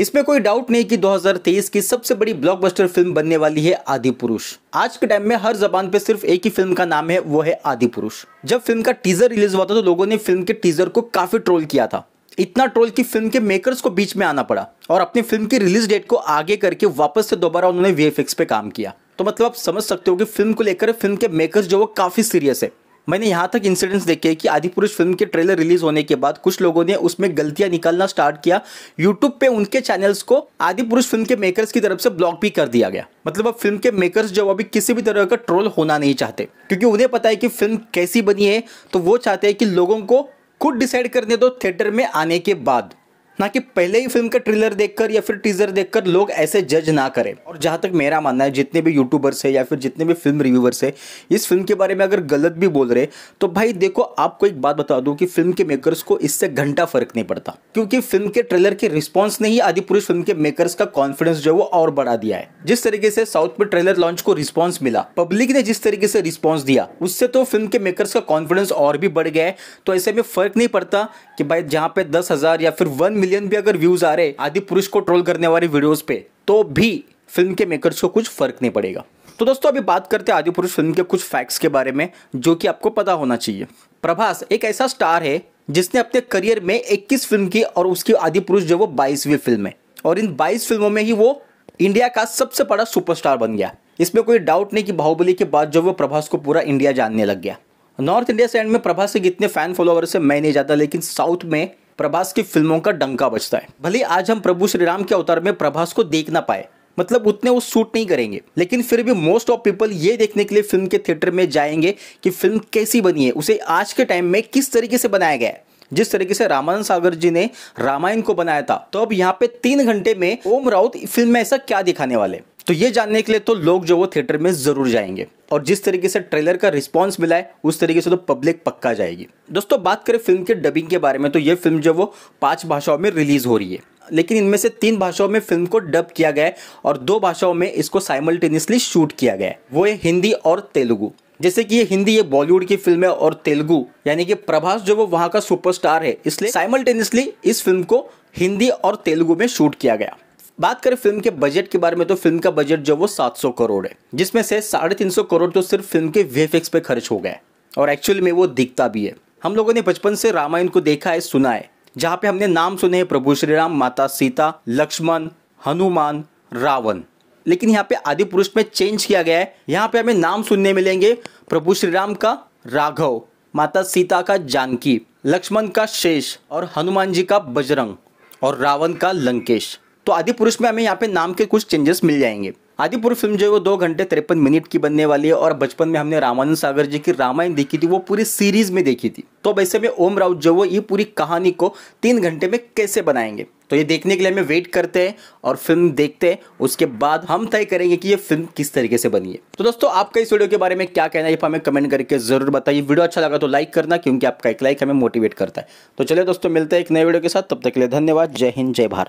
इसमें कोई डाउट नहीं कि 2023 की सबसे बड़ी ब्लॉकबस्टर फिल्म बनने वाली है आदि पुरुष आज के टाइम में हर जबान पे सिर्फ एक ही फिल्म का नाम है वो है आदि पुरुष जब फिल्म का टीजर रिलीज हुआ था तो लोगों ने फिल्म के टीजर को काफी ट्रोल किया था इतना ट्रोल की फिल्म के मेकर्स को बीच में आना पड़ा और अपनी फिल्म की रिलीज डेट को आगे करके वापस से दोबारा उन्होंने वी पे काम किया तो मतलब आप समझ सकते हो कि फिल्म को लेकर फिल्म के मेकर्स जो वो काफी सीरियस है मैंने यहाँ तक इंसिडेंट्स देखे कि आदि पुरुष फिल्म के ट्रेलर रिलीज होने के बाद कुछ लोगों ने उसमें गलतियां निकालना स्टार्ट किया यूट्यूब पे उनके चैनल्स को आदि पुरुष फिल्म के मेकर्स की तरफ से ब्लॉक भी कर दिया गया मतलब अब फिल्म के मेकर्स जो अभी किसी भी तरह का ट्रोल होना नहीं चाहते क्योंकि उन्हें पता है कि फिल्म कैसी बनी है तो वो चाहते हैं कि लोगों को खुद डिसाइड करने दो थिएटर में आने के बाद ना कि पहले ही फिल्म का ट्रेलर देखकर या फिर टीजर देखकर लोग ऐसे जज ना करें और जहाँ तक मेरा मानना है जितने भी यूट्यूबर्स हैं या फिर जितने भी फिल्म रिव्यूवर्स हैं इस फिल्म के बारे में अगर गलत भी बोल रहे तो भाई देखो आपको एक बात बता दूँ कि फिल्म के मेकर्स को इससे घंटा फर्क नहीं पड़ता क्योंकि फिल्म के ट्रेलर के रिस्पॉन्स ने ही आदि पुरुष फिल्म के मेकर्स का कॉन्फिडेंस जो है वो और बढ़ा दिया है जिस तरीके से साउथ में ट्रेलर लॉन्च को रिस्पॉन्स मिला पब्लिक ने जिस तरीके से रिस्पॉन्स दिया उससे तो फिल्म के मेकर्स का कॉन्फिडेंस और भी बढ़ गया है तो ऐसे में फर्क नहीं पड़ता कि भाई जहाँ पे दस या फिर वन मिलियन भी अगर व्यूज आ रहे आदि पुरुष को ट्रोल करने वाले वीडियोज पे तो भी फिल्म के मेकर्स को कुछ फर्क नहीं पड़ेगा तो दोस्तों अभी बात करते हैं आदि पुरुष फिल्म के कुछ फैक्ट्स के बारे में जो कि आपको पता होना चाहिए प्रभास एक ऐसा स्टार है जिसने अपने करियर में 21 फिल्म की और उसकी आदि पुरुष जो वो 22वीं फिल्म है और इन 22 फिल्मों में ही वो इंडिया का सबसे बड़ा सुपरस्टार बन गया इसमें कोई डाउट नहीं कि बाहुबली के बाद जो वो प्रभास को पूरा इंडिया जानने लग गया नॉर्थ इंडिया साइड में प्रभास के कितने फैन फॉलोअर्स है मैं नहीं जाता लेकिन साउथ में प्रभास की फिल्मों का डंका बजता है भले आज हम प्रभु श्री राम के अवतार में प्रभास को देख ना पाए मतलब उतने वो सूट नहीं करेंगे लेकिन फिर भी मोस्ट ऑफ पीपल ये देखने के लिए फिल्म के थिएटर में जाएंगे कि फिल्म कैसी बनी है उसे आज के टाइम में किस तरीके से बनाया गया है जिस तरीके से रामानंद सागर जी ने रामायण को बनाया था तो अब यहाँ पे तीन घंटे में ओम राउत फिल्म में ऐसा क्या दिखाने वाले तो ये जानने के लिए तो लोग जो वो थिएटर में ज़रूर जाएंगे और जिस तरीके से ट्रेलर का रिस्पॉन्स मिला है उस तरीके से तो पब्लिक पक्का जाएगी दोस्तों बात करें फिल्म के डबिंग के बारे में तो ये फिल्म जो वो पांच भाषाओं में रिलीज़ हो रही है लेकिन इनमें से तीन भाषाओं में फिल्म को डब किया गया है और दो भाषाओं में इसको साइमल्टेनियसली शूट किया गया है वो है हिंदी और तेलुगु जैसे कि ये हिंदी ये बॉलीवुड की फिल्म है और तेलुगु यानी कि प्रभास जो वो वहाँ का सुपरस्टार है इसलिए साइमल्टेनियसली इस फिल्म को हिंदी और तेलुगु में शूट किया गया बात करें फिल्म के बजट के बारे में तो फिल्म का बजट जो वो 700 करोड़ है जिसमें से साढ़े तीन सौ करोड़ तो सिर्फ फिल्म के वेफिक्स पे खर्च हो गए और एक्चुअली में वो दिखता भी है हम लोगों ने बचपन से रामायण को देखा है सुना है जहाँ पे हमने नाम सुने हैं प्रभु श्री राम माता सीता लक्ष्मण हनुमान रावण लेकिन यहाँ पे आदि पुरुष में चेंज किया गया है यहाँ पे हमें नाम सुनने मिलेंगे प्रभु श्री राम का राघव माता सीता का जानकी लक्ष्मण का शेष और हनुमान जी का बजरंग और रावण का लंकेश तो आदि पुरुष में हमें यहाँ पे नाम के कुछ चेंजेस मिल जाएंगे आदिपुर फिल्म जो है वो दो घंटे तिरपन मिनट की बनने वाली है और बचपन में हमने रामानंद सागर जी की रामायण देखी थी वो पूरी सीरीज में देखी थी तो वैसे में ओम राउत जो वो ये पूरी कहानी को तीन घंटे में कैसे बनाएंगे तो ये देखने के लिए हमें वेट करते हैं और फिल्म देखते हैं उसके बाद हम तय करेंगे कि ये फिल्म किस तरीके से बनी है तो दोस्तों आपका इस वीडियो के बारे में क्या कहना है हमें कमेंट करके जरूर बताइए वीडियो अच्छा लगा तो लाइक करना क्योंकि आपका एक लाइक हमें मोटिवेट करता है तो चलिए दोस्तों मिलते हैं एक नए वीडियो के साथ तब तक के लिए धन्यवाद जय हिंद जय भारत